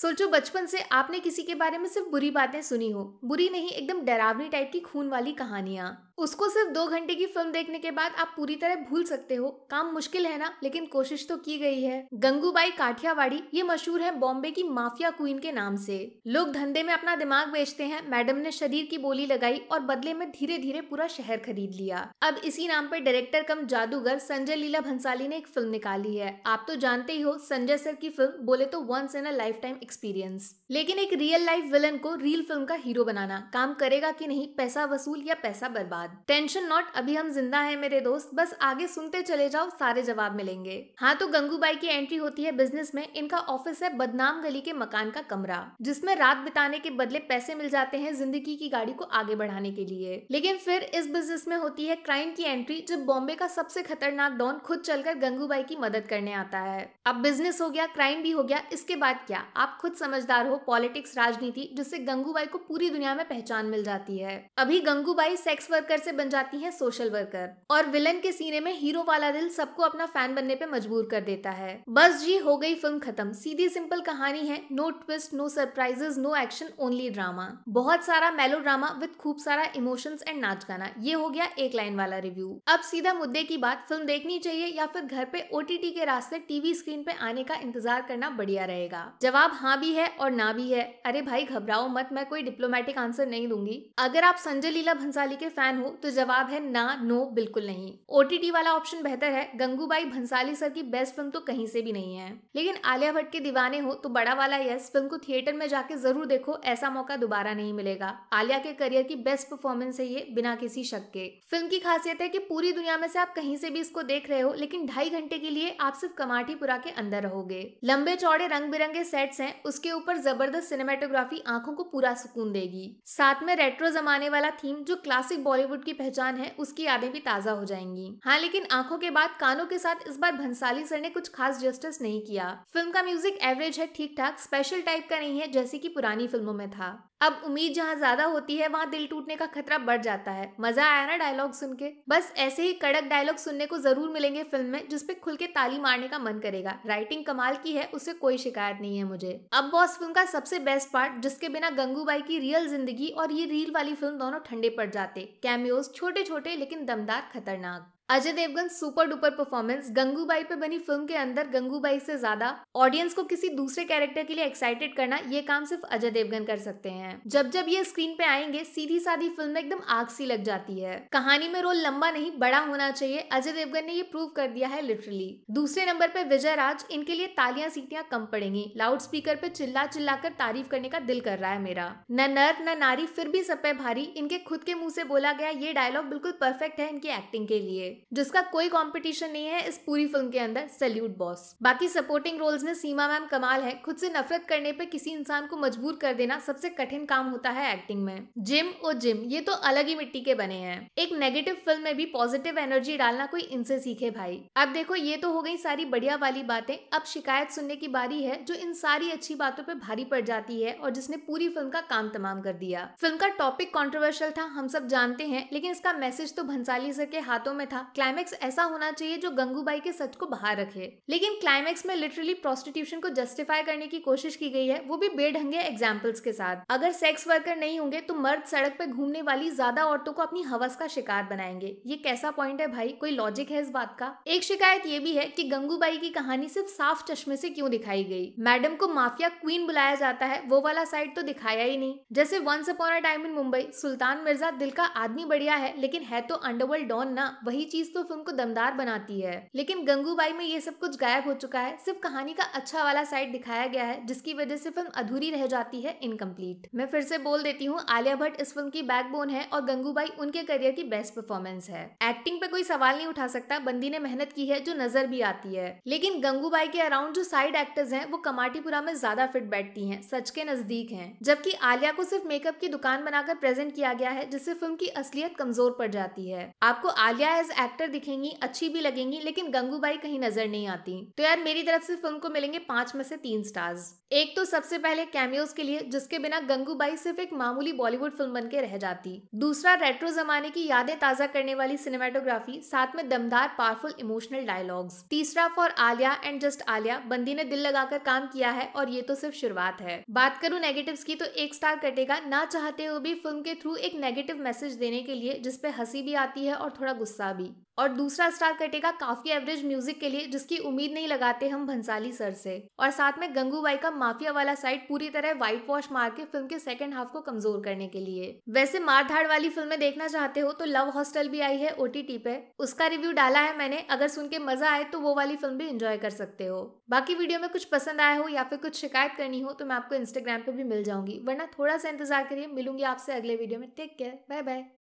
सोचो बचपन से आपने किसी के बारे में सिर्फ बुरी बातें सुनी हो बुरी नहीं एकदम डरावनी टाइप की खून वाली कहानियाँ उसको सिर्फ दो घंटे की फिल्म देखने के बाद आप पूरी तरह भूल सकते हो काम मुश्किल है ना लेकिन कोशिश तो की गई है गंगूबाई काठियावाड़ी ये मशहूर है बॉम्बे की माफिया क्वीन के नाम से लोग धंधे में अपना दिमाग बेचते हैं मैडम ने शरीर की बोली लगाई और बदले में धीरे धीरे पूरा शहर खरीद लिया अब इसी नाम पर डायरेक्टर कम जादूगर संजय लीला भंसाली ने एक फिल्म निकाली है आप तो जानते ही हो संजय सर की फिल्म बोले तो once in a lifetime experience लेकिन एक रियल लाइफ विलन को रियल फिल्म का हीरो बनाना काम करेगा की नहीं पैसा वसूल या पैसा बर्बाद बाद टेंशन नॉट अभी हम जिंदा हैं मेरे दोस्त बस आगे सुनते चले जाओ सारे जवाब मिलेंगे हाँ तो गंगूबाई की एंट्री होती है बिजनेस में इनका ऑफिस है बदनाम गली के मकान का कमरा जिसमें रात बिताने के बदले पैसे मिल जाते हैं जिंदगी की गाड़ी को आगे बढ़ाने के लिए लेकिन फिर इस बिजनेस में होती है क्राइम की एंट्री जब बॉम्बे का सबसे खतरनाक डॉन खुद चलकर गंगूबाई की मदद करने आता है अब बिजनेस हो गया क्राइम भी हो गया इसके बाद क्या आप खुद समझदार हो पॉलिटिक्स राजनीति जिससे गंगूबाई को पूरी दुनिया में पहचान मिल जाती है अभी गंगूबाई सेक्स वर्कर वर्कर से बन जाती हैं सोशल वर्कर और विलन के सीने में हीरो वाला दिल सबको अपना फैन बनने पे मजबूर कर देता है बस जी हो गई फिल्म खत्म सीधी सिंपल कहानी है no twist no surprises no action only drama बहुत सारा मेलो ड्रामा विद खूब सारा इमोशंस एंड नाच गाना ये हो गया एक लाइन वाला रिव्यू अब सीधा मुद्दे की बात फिल्म देखनी चाहिए या फिर घर पे ओटीटी के रास्ते टीवी स्क्रीन पे आने का इंतजार करना बढ़िया रहेगा जवाब हाँ भी है और ना भी है अरे भाई घबराओ मत मैं कोई डिप्लोमेटिक आंसर नहीं दूंगी अगर आप संजय लीला भंसाली के फैन हो हूँ तो जवाब है ना नो बिल्कुल नहीं ओटीटी वाला ऑप्शन बेहतर है गंगूबाई भंसाली सर की बेस्ट फिल्म तो कहीं से भी नहीं है लेकिन आलिया भट्ट के दीवाने हो तो बड़ा वाला यस फिल्म को थिएटर में जाके जरूर देखो ऐसा मौका दोबारा नहीं मिलेगा आलिया के करियर की बेस्ट परफॉर्मेंस है ये बिना किसी शक के फिल्म की खासियत है की पूरी दुनिया में से आप कहीं से भी इसको देख रहे हो लेकिन ढाई घंटे के लिए आप सिर्फ कमाठीपुरा के अंदर रहोगे लंबे चौड़े रंग बिरंगे सेट्स हैं उसके ऊपर जबरदस्त सिनेमेटोग्राफी आंखों को पूरा सुकून देगी साथ में रेट्रो जमाने वाला थीम जो क्लासिक बॉलीवुड बॉलीवुड की पहचान है उसकी यादें भी ताज़ा हो जाएंगी हाँ लेकिन आंखों के बाद कानों के साथ इस बार भंसाली सर ने कुछ खास जस्टिस नहीं किया फिल्म का म्यूजिक एवरेज है ठीक ठाक स्पेशल टाइप का नहीं है जैसे की पुरानी फिल्मों में था अब उम्मीद जहाँ ज्यादा होती है वहाँ दिल टूटने का खतरा बढ़ जाता है मजा आया ना डायलॉग सुन के बस ऐसे ही कड़क डायलॉग सुनने को जरूर मिलेंगे फिल्म में जिसपे खुल के ताली मारने का मन करेगा राइटिंग कमाल की है उससे कोई शिकायत नहीं है मुझे अब बॉस फिल्म का सबसे बेस्ट पार्ट जिसके बिना गंगूबाई की रियल जिंदगी और ये रील वाली फिल्म दोनों ठंडे पड़ जाते कैमियोज छोटे छोटे लेकिन दमदार खतरनाक Ajay Devgn super duper performance Gangubai पे बनी फिल्म के अंदर गंगूबाई से ज्यादा ऑडियंस को किसी दूसरे कैरेक्टर के लिए एक्साइटेड करना ये काम सिर्फ अजय देवगन कर सकते हैं जब जब ये स्क्रीन पे आएंगे सीधी साधी फिल्म में एकदम आग सी लग जाती है कहानी में रोल लंबा नहीं बड़ा होना चाहिए अजय देवगन ने ये प्रूव कर दिया है लिटरली दूसरे नंबर पे विजय राज इनके लिए तालियां सीटियां कम पड़ेंगी लाउड स्पीकर पे चिल्ला चिल्ला कर तारीफ करने का दिल कर रहा है मेरा न नर न नारी फिर भी सपे भारी इनके खुद के मुंह से बोला गया ये डायलॉग बिल्कुल परफेक्ट है इनकी एक्टिंग के लिए जिसका कोई कॉम्पिटिशन नहीं है इस पूरी फिल्म के अंदर सल्यूट बॉस बाकी सपोर्टिंग रोल्स में सीमा मैम कमाल है खुद से नफरत करने पर किसी इंसान को मजबूर कर देना सबसे कठिन काम होता है एक्टिंग में जिम और जिम ये तो अलग ही मिट्टी के बने हैं एक नेगेटिव फिल्म में भी पॉजिटिव एनर्जी डालना कोई इनसे सीखे भाई अब देखो ये तो हो गई सारी बढ़िया वाली बातें अब शिकायत सुनने की बारी है जो इन सारी अच्छी बातों पर भारी पड़ जाती है और जिसने पूरी फिल्म का काम तमाम कर दिया फिल्म का टॉपिक कॉन्ट्रोवर्शियल था हम सब जानते हैं लेकिन इसका मैसेज तो भंसाली सर के हाथों में था क्लाइमेक्स ऐसा होना चाहिए जो गंगूबाई के सच को बाहर रखे लेकिन क्लाइमैक्स में लिटरली प्रोस्टिट्यूशन को जस्टिफाई करने की कोशिश की गई है वो भी बेढंगे एग्जाम्पल्स के साथ अगर सेक्स वर्कर नहीं होंगे तो मर्द सड़क पर घूमने वाली ज्यादा औरतों को अपनी हवस का शिकार बनाएंगे ये कैसा पॉइंट है भाई कोई लॉजिक है इस बात का एक शिकायत ये भी है की गंगूबाई की कहानी सिर्फ साफ चश्मे से क्यों दिखाई गई मैडम को माफिया क्वीन बुलाया जाता है वो वाला साइड तो दिखाया ही नहीं जैसे once upon a time in Mumbai Sultan Mirza दिल का आदमी बढ़िया है लेकिन है तो अंडरवर्ल्ड डॉन ना वही चीज तो फिल्म को दमदार बनाती है लेकिन गंगूबाई में ये सब कुछ गायब हो चुका है सिर्फ कहानी का अच्छा वाला साइड दिखाया गया है जिसकी वजह से फिल्म अधूरी रह जाती है इनकम्प्लीट मैं फिर से बोल देती हूँ आलिया भट्ट इस फिल्म की बैकबोन है और गंगूबाई उनके करियर की बेस्ट परफॉर्मेंस है एक्टिंग पे कोई सवाल नहीं उठा सकता बंदी ने मेहनत की है जो नजर भी आती है लेकिन गंगूबाई के अराउंड जो साइड एक्टर्स हैं वो कमाटीपुरा में ज्यादा फिट बैठती हैं सच के नजदीक हैं जबकि आलिया को सिर्फ मेकअप की दुकान बनाकर प्रेजेंट किया गया है जिससे फिल्म की असलियत कमजोर पड़ जाती है आपको आलिया एज एक्टर दिखेंगी अच्छी भी लगेंगी लेकिन गंगूबाई कहीं नजर नहीं आती तो यार मेरी तरफ से फिल्म को मिलेंगे पांच में से तीन स्टार्स एक तो सबसे पहले कैमियोज के लिए जिसके बिना गंगूबाई सिर्फ एक मामूली बॉलीवुड फिल्म बन के रह जाती दूसरा रेट्रो जमाने की यादें ताजा करने वाली सिनेमाटोग्राफी साथ में दमदार पावरफुल इमोशनल डायलॉग्स तीसरा for Alia and just Alia बंदी ने दिल लगाकर काम किया है और ये तो सिर्फ शुरुआत है बात करूँ नेगेटिव की तो एक स्टार कटेगा ना चाहते हुए भी फिल्म के थ्रू एक नेगेटिव मैसेज देने के लिए जिसपे हंसी भी आती है और थोड़ा गुस्सा भी और दूसरा स्टार कटेगा काफी एवरेज म्यूजिक के लिए जिसकी उम्मीद नहीं लगाते हम भंसाली सर से और साथ में गंगूबाई का माफिया वाला साइड पूरी तरह व्हाइट वॉश मार के फिल्म के सेकंड हाफ को कमजोर करने के लिए वैसे मार धाड़ वाली फिल्में देखना चाहते हो तो लव हॉस्टल भी आई है ओटीटी पे उसका रिव्यू डाला है मैंने अगर सुन के मजा आए तो वो वाली फिल्म भी इंजॉय कर सकते हो बाकी वीडियो में कुछ पसंद आया हो या फिर कुछ शिकायत करनी हो तो मैं आपको इंस्टाग्राम पे भी मिल जाऊंगी वरना थोड़ा सा इंतजार करिए मिलूंगी आपसे अगले वीडियो में टेक केयर बाय बाय